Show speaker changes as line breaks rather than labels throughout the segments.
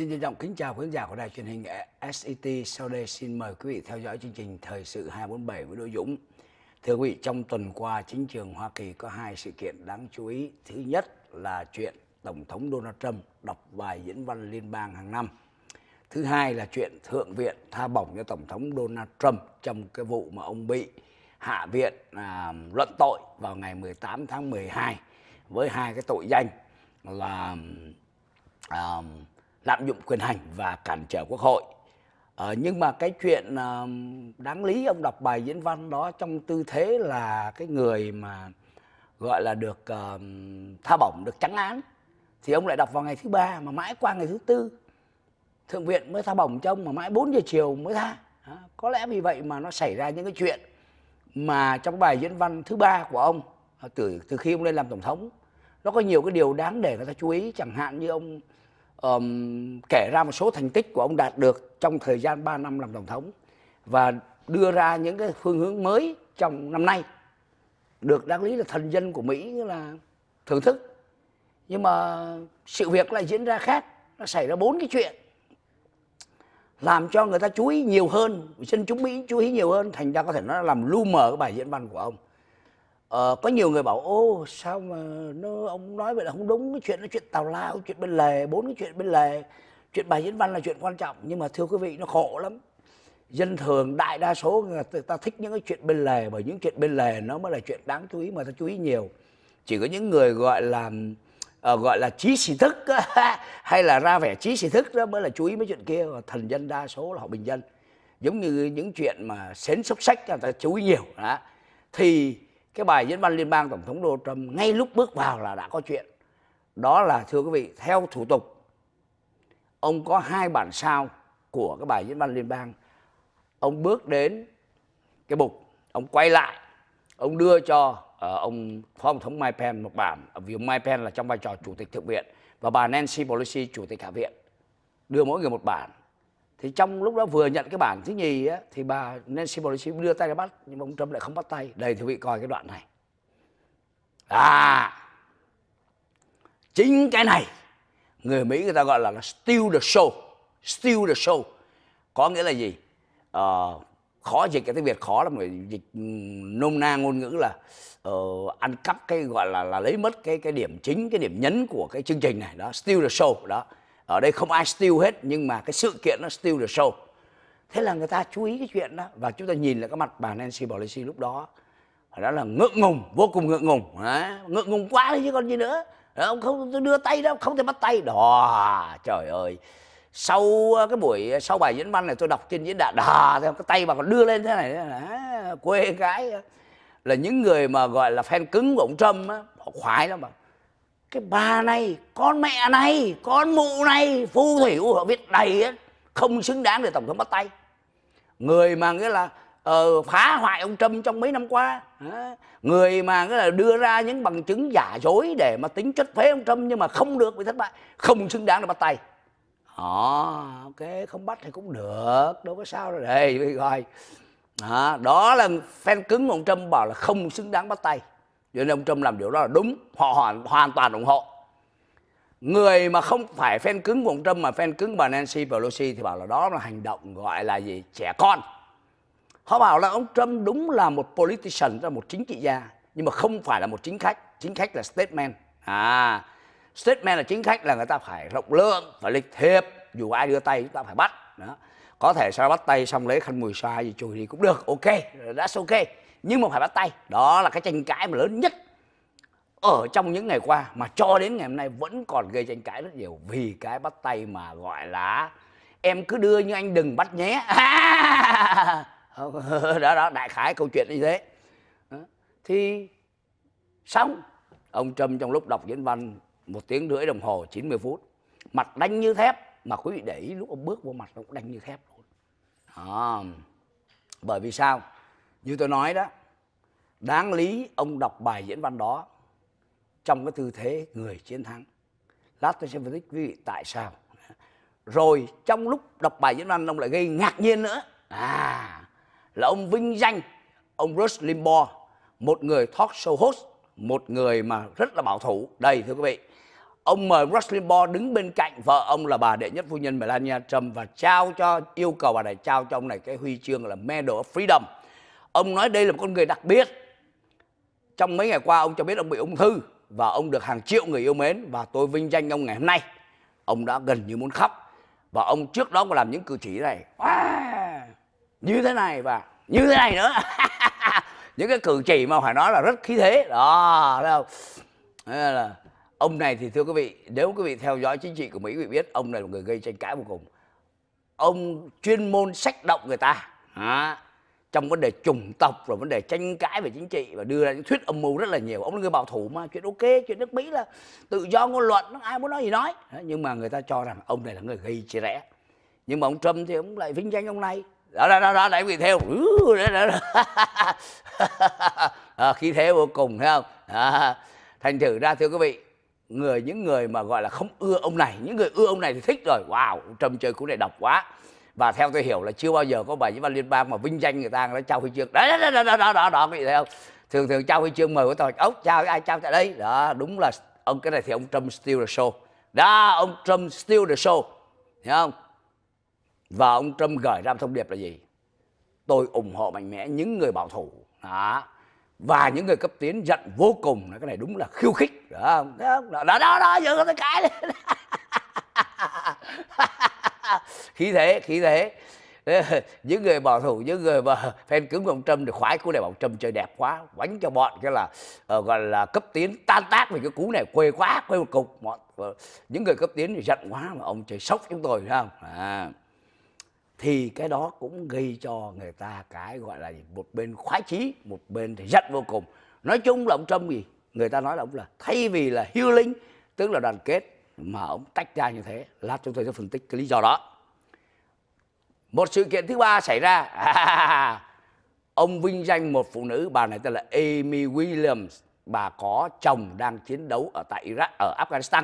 Xin trân trọng kính chào quý khán giả của đài truyền hình SET. Sau đây xin mời quý vị theo dõi chương trình Thời sự 247 với Đỗ Dũng. Thưa quý vị, trong tuần qua, chính trường Hoa Kỳ có hai sự kiện đáng chú ý. Thứ nhất là chuyện Tổng thống Donald Trump đọc bài diễn văn liên bang hàng năm. Thứ hai là chuyện Thượng viện tha bổng cho Tổng thống Donald Trump trong cái vụ mà ông bị Hạ viện à, luận tội vào ngày 18 tháng 12 với hai cái tội danh là... À, lạm dụng quyền hành và cản trở quốc hội ờ, nhưng mà cái chuyện ờ, đáng lý ông đọc bài diễn văn đó trong tư thế là cái người mà gọi là được uh, tha bổng được trắng án thì ông lại đọc vào ngày thứ ba mà mãi qua ngày thứ tư thượng viện mới tha bổng cho ông mà mãi 4 giờ chiều mới tha à, có lẽ vì vậy mà nó xảy ra những cái chuyện mà trong bài diễn văn thứ ba của ông ờ, từ từ khi ông lên làm tổng thống nó có nhiều cái điều đáng để người ta chú ý chẳng hạn như ông um, kể ra một số thành tích của ông đạt được trong thời gian 3 năm làm tổng thống và đưa ra những cái phương hướng mới trong năm nay được đáng lý là thần dân của Mỹ là thưởng thức nhưng mà sự việc lại diễn ra khác nó xảy ra bốn cái chuyện làm cho người ta chú ý nhiều hơn dân chúng Mỹ chú ý nhiều hơn thành ra có thể nó làm lu mờ cái bài diễn văn của ông ờ, có nhiều người bảo ô sao mà nó ông nói vậy là không đúng cái chuyện nó chuyện tào lao chuyện bên lề bốn cái chuyện bên lề chuyện bài diễn văn là chuyện quan trọng nhưng mà thưa quý vị nó khổ lắm dân thường đại đa số người ta thích những cái chuyện bên lề bởi những chuyện bên lề nó mới là chuyện đáng chú ý mà ta chú ý nhiều chỉ có những người gọi là uh, gọi là trí sĩ thức hay là ra vẻ trí sĩ thức đó mới là chú ý mấy chuyện kia và thần dân đa số là họ bình dân giống như những chuyện mà xến xúc sách là ta chú ý nhiều đó. thì cái bài diễn văn liên bang tổng thống Donald Trump ngay lúc bước vào là đã có chuyện đó là thưa quý vị theo thủ tục ông có hai bản sao của cái bài diễn văn liên bang ông bước đến cái bục ông quay lại ông đưa cho uh, ông phó tổng thống Mike Pence một bản vì ông Mike Pence là trong vai trò chủ tịch thượng viện và bà Nancy Pelosi chủ tịch hạ viện đưa mỗi người một bản thì trong lúc đó vừa nhận cái bảng thứ nhì á, thì bà Nancy Pelosi đưa tay ra bắt nhưng mà ông Trump lại không bắt tay đây thì bị coi cái đoạn này à chính cái này người Mỹ người ta gọi là, là steal the show steal the show có nghĩa là gì ờ, khó dịch cái tiếng Việt khó lắm người dịch ừ, nôm na ngôn ngữ là uh, ăn cắp cái gọi là là lấy mất cái cái điểm chính cái điểm nhấn của cái chương trình này đó steal the show đó ở đây không ai steal hết nhưng mà cái sự kiện nó steal the show thế là người ta chú ý cái chuyện đó và chúng ta nhìn lại cái mặt bà Nancy Pelosi lúc đó đó là ngượng ngùng vô cùng ngượng ngùng ngượng ngùng quá đấy chứ còn gì nữa ông không tôi đưa tay đâu không thể bắt tay đó trời ơi sau ờ, cái buổi ờ, sau bài diễn văn này tôi đọc trên diễn đàn đà theo cái tay bà còn đưa lên thế này à, quê cái ờ. là những người mà gọi là fan cứng của ông Trump họ khoái lắm mà cái bà này con mẹ này con mụ này phu thủy của họ viết đầy ấy, không xứng đáng để tổng thống bắt tay người mà nghĩa là uh, phá hoại ông trump trong mấy năm qua người mà nghĩa là đưa ra những bằng chứng giả dối để mà tính chất phế ông trump nhưng mà không được bị thất bại không xứng đáng để bắt tay họ ờ, ok không bắt thì cũng được đâu có sao đâu đây rồi, đó là fan cứng của ông trump bảo là không xứng đáng bắt tay cho nên ông Trump làm điều đó là đúng họ hoàn hoàn toàn ủng hộ người mà không phải fan cứng của ông Trump mà fan cứng bà Nancy Pelosi thì bảo là đó là hành động gọi là gì trẻ con họ bảo là ông Trump đúng là một politician là một chính trị gia nhưng mà không phải là một chính khách chính khách là statement à statement là chính khách là người ta phải rộng lượng phải lịch thiệp dù ai đưa tay chúng ta phải bắt đó có thể sao bắt tay xong lấy khăn mùi xoa gì chùi đi cũng được ok đã ok nhưng mà phải bắt tay đó là cái tranh cãi mà lớn nhất ở trong những ngày qua mà cho đến ngày hôm nay vẫn còn gây tranh cãi rất nhiều vì cái bắt tay mà gọi là em cứ đưa nhưng anh đừng bắt nhé đó đó đại khái câu chuyện như thế thì xong ông Trâm trong lúc đọc diễn văn một tiếng rưỡi đồng hồ 90 phút mặt đanh như thép mà quý vị để ý lúc ông bước vô mặt nó cũng đánh như thép luôn à, bởi vì sao như tôi nói đó đáng lý ông đọc bài diễn văn đó trong cái tư thế người chiến thắng lát tôi sẽ phân tích quý vị tại sao rồi trong lúc đọc bài diễn văn ông lại gây ngạc nhiên nữa à là ông vinh danh ông Rush Limbaugh một người talk show host một người mà rất là bảo thủ đây thưa quý vị ông mời Rush Limbaugh đứng bên cạnh vợ ông là bà đệ nhất phu nhân Melania Trump và trao cho yêu cầu bà này trao cho ông này cái huy chương là Medal of Freedom Ông nói đây là một con người đặc biệt. Trong mấy ngày qua ông cho biết ông bị ung thư và ông được hàng triệu người yêu mến và tôi vinh danh ông ngày hôm nay. Ông đã gần như muốn khóc và ông trước đó còn làm những cử chỉ này à, như thế này và như thế này nữa những cái cử chỉ mà phải nói là rất khí thế đó đâu là ông này thì thưa quý vị nếu quý vị theo dõi chính trị của mỹ quý vị biết ông này là người gây tranh cãi vô cùng ông chuyên môn sách động người ta à, trong vấn đề chủng tộc rồi vấn đề tranh cãi về chính trị và đưa ra những thuyết âm mưu rất là nhiều ông là người bảo thủ mà chuyện ok chuyện nước mỹ là tự do ngôn luận nó ai muốn nói gì nói nhưng mà người ta cho rằng ông này là người gây chia rẽ nhưng mà ông trump thì ông lại vinh danh ông này đó đó đó đó lại bị theo đó, à, khí thế vô cùng thấy không à, thành thử ra thưa quý vị người những người mà gọi là không ưa ông này những người ưa ông này thì thích rồi wow trump chơi cũng này độc quá và theo tôi hiểu là chưa bao giờ có bảy với ban liên bang mà vinh danh người ta nó trao huy chương đấy đó đó đó đó đó, đó thấy không thường thường trao huy chương mời của tôi ốc trao ai trao tại đây đó đúng là ông cái này thì ông Trump steal the show đó ông Trump steal the show hiểu không và ông Trump gửi ra thông điệp là gì tôi ủng hộ mạnh mẽ những người bảo thủ đó và những người cấp tiến giận vô cùng cái này đúng là khiêu khích đó đó đó đó, đó giờ tôi cãi lên khí thế khí thế những người bảo thủ những người mà fan cứng của ông trump thì khoái cú này ông trump chơi đẹp quá quánh cho bọn cái là uh, gọi là cấp tiến tan tác vì cái cú này quê quá quê một cục bọn uh, những người cấp tiến thì giận quá mà ông chơi sốc chúng tôi không à thì cái đó cũng gây cho người ta cái gọi là gì? một bên khoái chí một bên thì giận vô cùng nói chung là ông trump gì người ta nói là ông là thay vì là healing tức là đoàn kết mà ông tách ra như thế lát chúng tôi sẽ phân tích cái lý do đó một sự kiện thứ ba xảy ra ông vinh danh một phụ nữ bà này tên là Amy Williams bà có chồng đang chiến đấu ở tại Iraq ở Afghanistan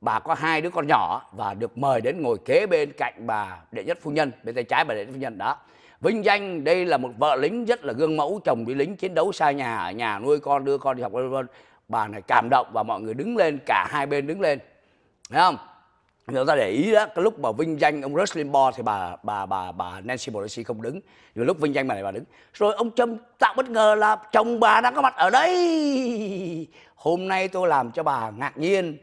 bà có hai đứa con nhỏ và được mời đến ngồi kế bên cạnh bà đệ nhất phu nhân bên tay trái bà đệ nhất phu nhân đó vinh danh đây là một vợ lính rất là gương mẫu chồng đi lính chiến đấu xa nhà ở nhà nuôi con đưa con đi học vân vân bà này cảm động và mọi người đứng lên cả hai bên đứng lên thấy không người ta để ý đó cái lúc mà vinh danh ông Rush Limbaugh thì bà bà bà bà Nancy Pelosi không đứng rồi lúc vinh danh bà này bà đứng rồi ông Trump tạo bất ngờ là chồng bà đang có mặt ở đây hôm nay tôi làm cho bà ngạc nhiên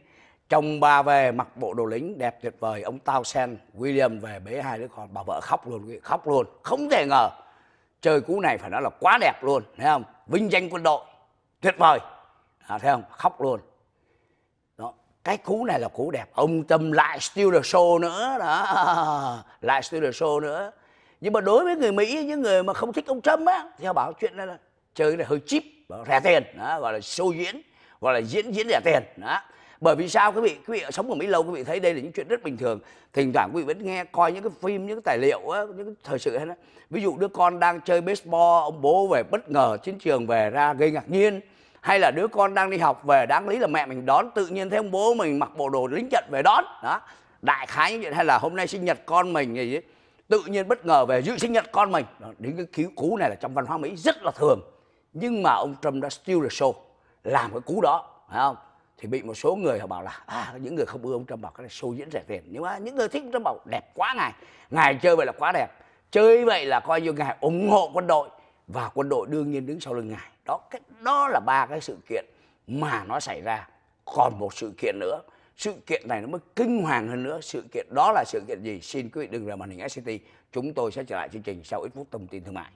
chồng bà về mặc bộ đồ lính đẹp tuyệt vời ông tao sen William về bế hai đứa con bà vợ khóc luôn khóc luôn không thể ngờ trời cú này phải nói là quá đẹp luôn thấy không vinh danh quân đội tuyệt vời à, thấy không khóc luôn cái cú này là cú đẹp ông tâm lại steal the show nữa đó lại steal the show nữa nhưng mà đối với người mỹ những người mà không thích ông trump á thì họ bảo chuyện này là chơi này hơi chip rẻ tiền đó, gọi là show diễn gọi là diễn diễn rẻ tiền đó bởi vì sao quý vị quý vị ở sống ở mỹ lâu quý vị thấy đây là những chuyện rất bình thường thỉnh thoảng quý vị vẫn nghe coi những cái phim những cái tài liệu á, những cái thời sự hay đó ví dụ đứa con đang chơi baseball ông bố về bất ngờ chiến trường về ra gây ngạc nhiên hay là đứa con đang đi học về đáng lý là mẹ mình đón tự nhiên thấy ông bố mình mặc bộ đồ lính trận về đón đó đại khái như vậy hay là hôm nay sinh nhật con mình gì tự nhiên bất ngờ về dự sinh nhật con mình đó, đến cái cứu cú này là trong văn hóa mỹ rất là thường nhưng mà ông trump đã steal the show làm cái cú đó phải không thì bị một số người họ bảo là à, những người không ưa ông Trump bảo cái này show diễn rẻ tiền nhưng mà những người thích ông Trump bảo đẹp quá ngài ngài chơi vậy là quá đẹp chơi vậy là coi như ngài ủng hộ quân đội và quân đội đương nhiên đứng sau lưng ngài đó cái đó là ba cái sự kiện mà nó xảy ra còn một sự kiện nữa sự kiện này nó mới kinh hoàng hơn nữa sự kiện đó là sự kiện gì xin quý vị đừng rời màn hình SCT chúng tôi sẽ trở lại chương trình sau ít phút thông tin thương mại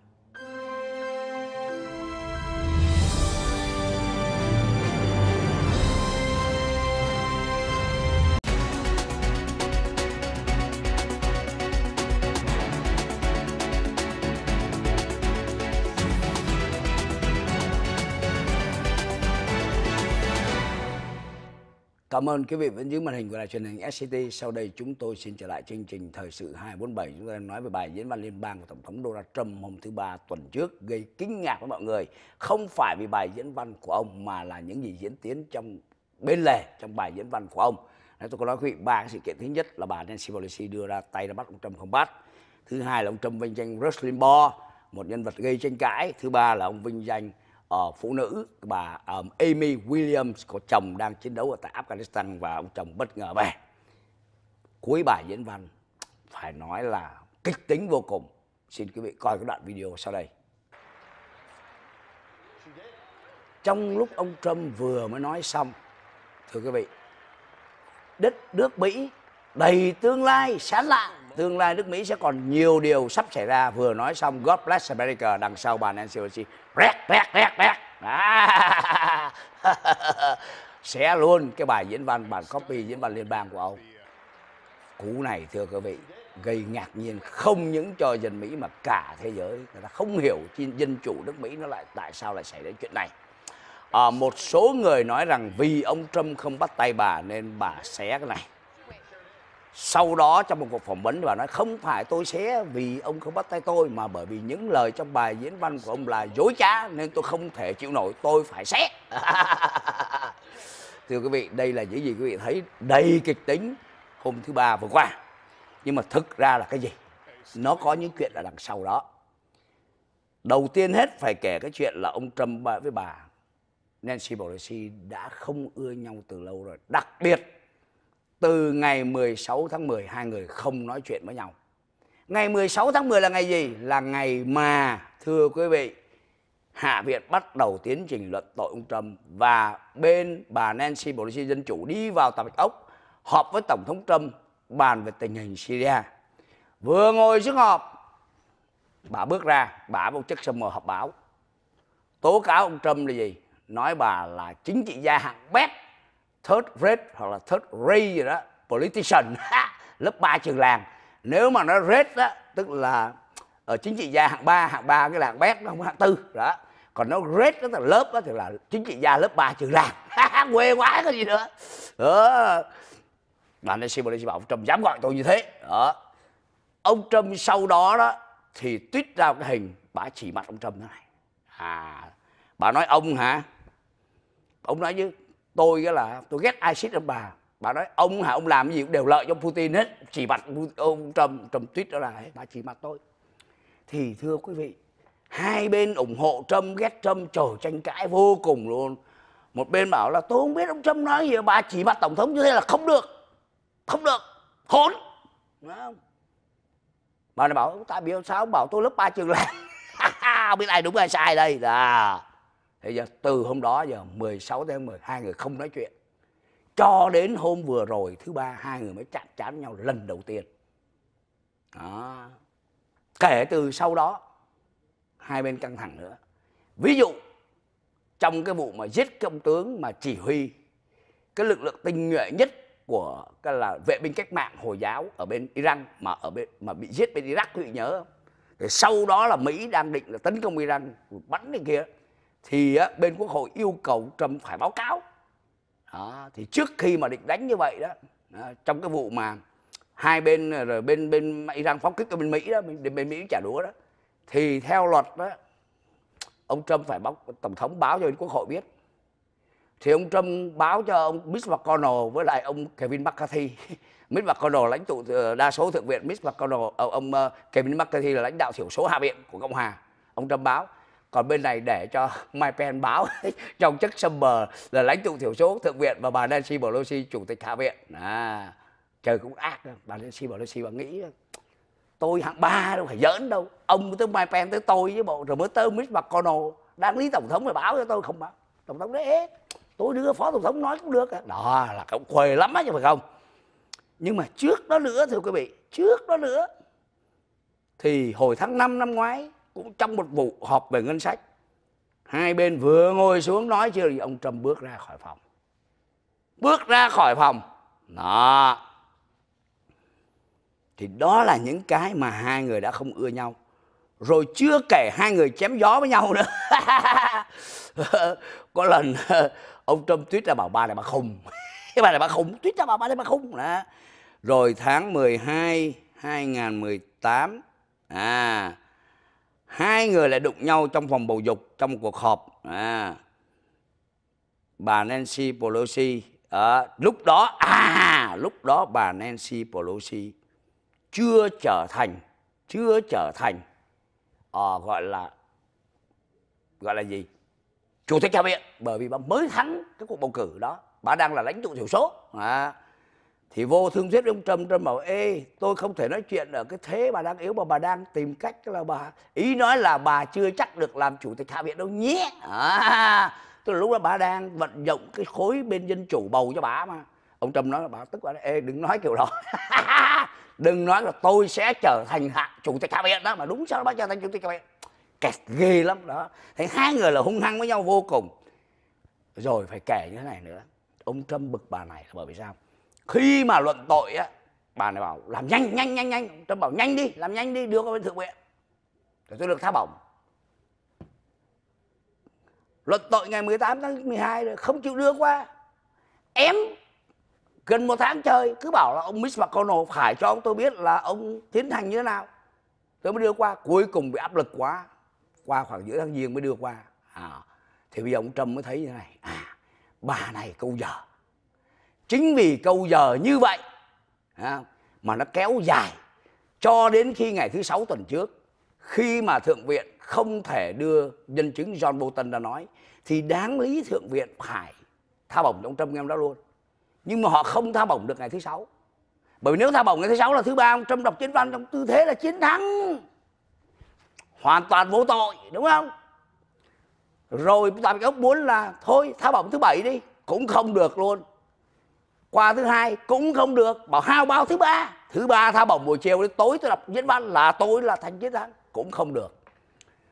Cảm ơn quý vị vẫn giữ màn hình của đài truyền hình SCT. Sau đây chúng tôi xin trở lại chương trình Thời sự 247. Chúng tôi nói về bài diễn văn liên bang của Tổng thống Donald Trump hôm thứ Ba tuần trước gây kinh ngạc với mọi người. Không phải vì bài diễn văn của ông mà là những gì diễn tiến trong bên lề trong bài diễn văn của ông. Đấy, tôi có nói quý vị ba sự kiện thứ nhất là bà Nancy Pelosi đưa ra tay ra bắt ông Trump không bắt. Thứ hai là ông Trump vinh danh Rush Limbaugh, một nhân vật gây tranh cãi. Thứ ba là ông vinh danh uh, phụ nữ bà um, Amy Williams có chồng đang chiến đấu ở tại Afghanistan và ông chồng bất ngờ về cuối bài diễn văn phải nói là kịch tính vô cùng xin quý vị coi cái đoạn video sau đây trong lúc ông Trump vừa mới nói xong thưa quý vị đất nước Mỹ đầy tương lai sáng lạng tương lai nước Mỹ sẽ còn nhiều điều sắp xảy ra vừa nói xong God bless America đằng sau bàn Nancy Pelosi rét rét rét à. sẽ luôn cái bài diễn văn bản copy diễn văn liên bang của ông cú này thưa quý vị gây ngạc nhiên không những cho dân Mỹ mà cả thế giới người ta không hiểu dân chủ nước Mỹ nó lại tại sao lại xảy đến chuyện này à, một số người nói rằng vì ông Trump không bắt tay bà nên bà xé cái này sau đó trong một cuộc phỏng vấn và nói không phải tôi xé vì ông không bắt tay tôi mà bởi vì những lời trong bài diễn văn của ông là dối trá nên tôi không thể chịu nổi tôi phải xé thưa quý vị đây là những gì quý vị thấy đầy kịch tính hôm thứ ba vừa qua nhưng mà thực ra là cái gì nó có những chuyện là đằng sau đó đầu tiên hết phải kể cái chuyện là ông Trump với bà Nancy Pelosi đã không ưa nhau từ lâu rồi đặc biệt từ ngày 16 tháng 10 hai người không nói chuyện với nhau. Ngày 16 tháng 10 là ngày gì? Là ngày mà thưa quý vị, Hạ viện bắt đầu tiến trình luận tội ông Trump và bên bà Nancy Pelosi dân chủ đi vào tòa bạch ốc họp với tổng thống Trump bàn về tình hình Syria. Vừa ngồi xuống họp, bà bước ra, bà một chiếc sâm họp báo. Tố cáo ông Trump là gì? Nói bà là chính trị gia hạng bét third red hoặc là third ray gì đó politician lớp 3 trường làng nếu mà nó red đó tức là ở chính trị gia hạng 3 hạng 3 cái làng bét không hạng tư đó còn nó red đó là lớp đó thì là chính trị gia lớp 3 trường làng quê quá cái gì nữa đó mà anh sĩ bảo ông Trump dám gọi tôi như thế đó ông Trump sau đó đó thì tuyết ra cái hình bà chỉ mặt ông Trump thế này à bà nói ông hả ông nói chứ tôi là tôi ghét ai ISIS ông bà bà nói ông hả ông làm gì cũng đều lợi cho Putin hết chỉ mặt ông Trump Trump tuyết đó là bà chỉ mặt tôi thì thưa quý vị hai bên ủng hộ trâm ghét trâm trời tranh cãi vô cùng luôn một bên bảo là tôi không biết ông trâm nói gì bà chỉ mặt tổng thống như thế là không được không được khốn bà này bảo tại vì sao ông bảo tôi lớp ba trường làm biết ai đúng ai sai đây là Thế giờ từ hôm đó giờ 16 tới 10 hai người không nói chuyện. Cho đến hôm vừa rồi thứ ba hai người mới chạm chán nhau lần đầu tiên. Đó. Kể từ sau đó hai bên căng thẳng nữa. Ví dụ trong cái vụ mà giết công tướng mà chỉ huy cái lực lượng tinh nhuệ nhất của cái là vệ binh cách mạng hồi giáo ở bên Iran mà ở bên mà bị giết bên Iraq quý vị nhớ không? Rồi sau đó là Mỹ đang định là tấn công Iran bắn đi kia thì á, bên quốc hội yêu cầu Trump phải báo cáo đó, thì trước khi mà định đánh như vậy đó, đó trong cái vụ mà hai bên ờ, rồi bên bên Iran phóng kích ở bên Mỹ đó bên, bên Mỹ trả đũa đó thì theo luật đó ông Trump phải báo tổng thống báo cho quốc hội biết thì ông Trump báo cho ông Mitch McConnell với lại ông Kevin McCarthy Mitch McConnell lãnh tụ ờ, đa số thượng viện Mitch McConnell ờ, ông Kevin McCarthy là lãnh đạo thiểu số hạ viện của Cộng hòa ông Trump báo còn bên này để cho Mike Pence báo trong chức Summer là lãnh tụ thiểu số thượng viện và bà Nancy Pelosi chủ tịch hạ viện à trời cũng ác đó. bà Nancy Pelosi bà nghĩ tôi hạng ba đâu phải giỡn đâu ông tới Mike Pence tới tôi với bộ rồi mới tới Mitch McConnell đang lý tổng thống mà báo cho tôi không báo tổng thống đấy tôi đưa phó tổng thống nói cũng được à. đó là cũng quê lắm á chứ phải không nhưng mà trước đó nữa thưa quý vị trước đó nữa thì hồi tháng 5 năm ngoái cũng trong một vụ họp về ngân sách hai bên vừa ngồi xuống nói chưa thì ông trump bước ra khỏi phòng bước ra khỏi phòng đó thì đó là những cái mà hai người đã không ưa nhau rồi chưa kể hai người chém gió với nhau nữa có lần ông trump tuyết ra bảo ba này bà khùng cái bà này bà khùng tuyết ra bảo ba này bà khùng đó rồi tháng 12 2018 à hai người lại đụng nhau trong phòng bầu dục trong một cuộc họp à, bà Nancy Pelosi à, lúc đó à lúc đó bà Nancy Pelosi chưa trở thành chưa trở thành à, gọi là gọi là gì chủ tịch hạ viện bởi vì bà mới thắng cái cuộc bầu cử đó bà đang là lãnh tụ thiểu số à, thì vô thương thuyết ông trump trump bảo ê tôi không thể nói chuyện ở cái thế bà đang yếu mà bà đang tìm cách là bà ý nói là bà chưa chắc được làm chủ tịch hạ viện đâu nhé à, tức là lúc đó bà đang vận động cái khối bên dân chủ bầu cho bà mà ông trump nói là bà tức là ê đừng nói kiểu đó đừng nói là tôi sẽ trở thành hạ chủ tịch hạ viện đó mà đúng sao bà trở thành chủ tịch hạ viện kẹt ghê lắm đó thấy hai người là hung hăng với nhau vô cùng rồi phải kể như thế này nữa ông Trâm bực bà này là bởi vì sao khi mà luận tội á bà này bảo làm nhanh nhanh nhanh nhanh tôi bảo nhanh đi làm nhanh đi đưa con bên thượng viện để tôi được tha bổng luận tội ngày 18 tháng 12 rồi không chịu đưa qua em gần một tháng trời cứ bảo là ông Mitch McConnell phải cho ông tôi biết là ông tiến hành như thế nào tôi mới đưa qua cuối cùng bị áp lực quá qua khoảng giữa tháng giêng mới đưa qua à, thì bây giờ ông Trump mới thấy như thế này à bà này câu giờ chính vì câu giờ như vậy mà nó kéo dài cho đến khi ngày thứ sáu tuần trước khi mà thượng viện không thể đưa nhân chứng John Bolton đã nói thì đáng lý thượng viện phải tha bổng ông Trump em đó luôn nhưng mà họ không tha bổng được ngày thứ sáu bởi vì nếu tha bổng ngày thứ sáu là thứ ba ông Trump đọc chiến văn trong tư thế là chiến thắng hoàn toàn vô tội đúng không rồi tòa bạch ốc muốn là thôi tha bổng thứ bảy đi cũng không được luôn qua thứ hai cũng không được bảo hao bao thứ ba thứ ba tha bổng buổi chiều đến tối tôi đọc diễn văn là tôi là thành chiến thắng cũng không được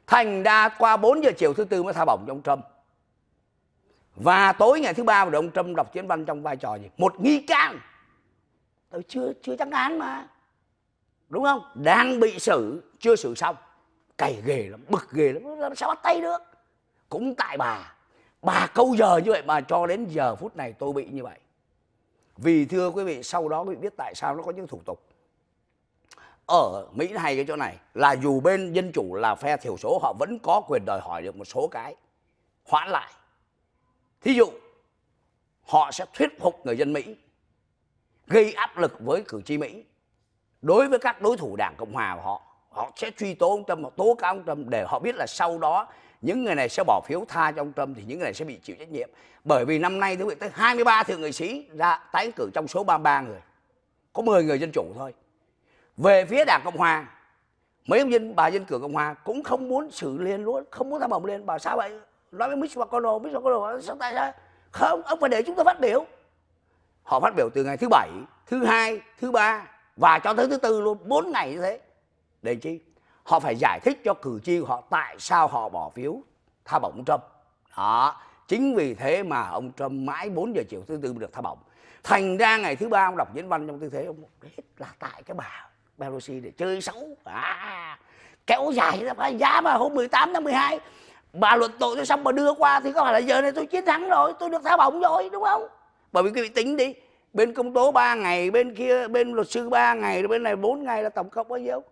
thành đa qua 4 giờ chiều thứ tư mới tha bổng cho ông trump và tối ngày thứ ba mà ông trump đọc diễn văn trong vai trò gì một nghi can tôi chưa chưa trắng án mà đúng không đang bị xử chưa xử xong cày ghê lắm bực ghê lắm làm sao bắt tay được cũng tại bà bà câu giờ như vậy mà cho đến giờ phút này tôi bị như vậy vì thưa quý vị, sau đó quý vị biết tại sao nó có những thủ tục. Ở Mỹ hay cái chỗ này là dù bên dân chủ là phe thiểu số họ vẫn có quyền đòi hỏi được một số cái hoãn lại. Thí dụ, họ sẽ thuyết phục người dân Mỹ gây áp lực với cử tri Mỹ đối với các đối thủ đảng Cộng Hòa của họ. Họ sẽ truy tố ông Trump, tố cáo ông Trump để họ biết là sau đó những người này sẽ bỏ phiếu tha cho ông Trump thì những người này sẽ bị chịu trách nhiệm. Bởi vì năm nay thưa quý vị tới 23 thượng nghị sĩ ra tái cử trong số 33 người. Có 10 người dân chủ thôi. Về phía Đảng Cộng hòa, mấy ông dân bà dân cử Cộng hòa cũng không muốn xử liền luôn, không muốn tham vọng lên bảo sao vậy? Nói với Mitch McConnell, Mitch McConnell sao tại sao? Không, ông phải để chúng ta phát biểu. Họ phát biểu từ ngày thứ bảy, thứ hai, thứ ba và cho tới thứ tư luôn, 4 ngày như thế. Để chi? họ phải giải thích cho cử tri của họ tại sao họ bỏ phiếu tha bổng Trump đó chính vì thế mà ông Trump mãi 4 giờ chiều thứ tư được tha bổng thành ra ngày thứ ba ông đọc diễn văn trong tư thế ông hết là tại cái bà Pelosi để chơi xấu à, kéo dài ra phải giá mà hôm 18 tháng 12 bà luận tội tôi xong bà đưa qua thì có phải là giờ này tôi chiến thắng rồi tôi được tha bổng rồi đúng không bởi vì quý vị tính đi bên công tố 3 ngày bên kia bên luật sư 3 ngày bên này 4 ngày là tổng cộng bao nhiêu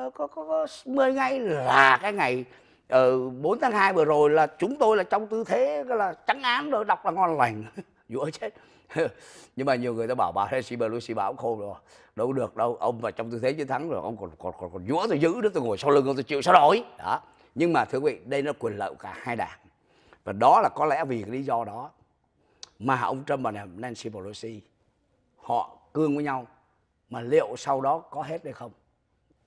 Ờ, có, có, có 10 ngày là cái ngày uh, ờ, 4 tháng 2 vừa rồi là chúng tôi là trong tư thế là trắng án rồi đọc là ngon lành dũa chết nhưng mà nhiều người ta bảo bà Nancy Pelosi bảo khô rồi đâu được đâu ông mà trong tư thế chiến thắng rồi ông còn còn còn, còn dũa tôi giữ đó, tôi ngồi sau lưng ông tôi chịu sao nổi đó nhưng mà thưa quý vị đây nó quyền lợi của cả hai đảng và đó là có lẽ vì cái lý do đó mà ông Trump và Nancy Pelosi họ cương với nhau mà liệu sau đó có hết hay không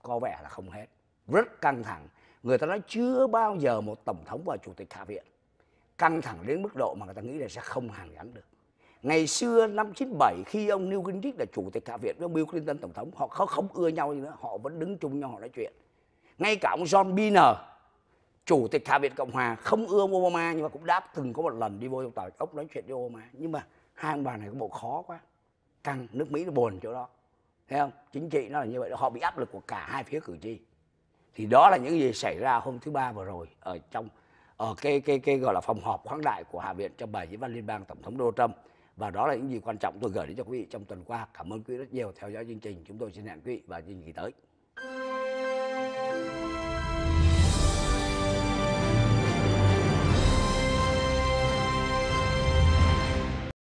có vẻ là không hết rất căng thẳng người ta nói chưa bao giờ một tổng thống và chủ tịch hạ viện căng thẳng đến mức độ mà người ta nghĩ là sẽ không hàn gắn được ngày xưa năm 97 khi ông Newt Gingrich là chủ tịch hạ viện với ông Bill Clinton tổng thống họ không, không ưa nhau gì nữa họ vẫn đứng chung nhau họ nói chuyện ngay cả ông John Boehner chủ tịch hạ viện cộng hòa không ưa ông Obama nhưng mà cũng đã từng có một lần đi vô trong tòa ốc nói chuyện với Obama nhưng mà hai ông bà này có bộ khó quá căng nước Mỹ nó buồn chỗ đó thấy không chính trị nó là như vậy họ bị áp lực của cả hai phía cử tri thì đó là những gì xảy ra hôm thứ ba vừa rồi ở trong ở cái cái cái gọi là phòng họp khoáng đại của hạ viện trong bài diễn văn liên bang tổng thống Donald Trump và đó là những gì quan trọng tôi gửi đến cho quý vị trong tuần qua cảm ơn quý vị rất nhiều theo dõi chương trình chúng tôi xin hẹn quý vị vào chương trình tới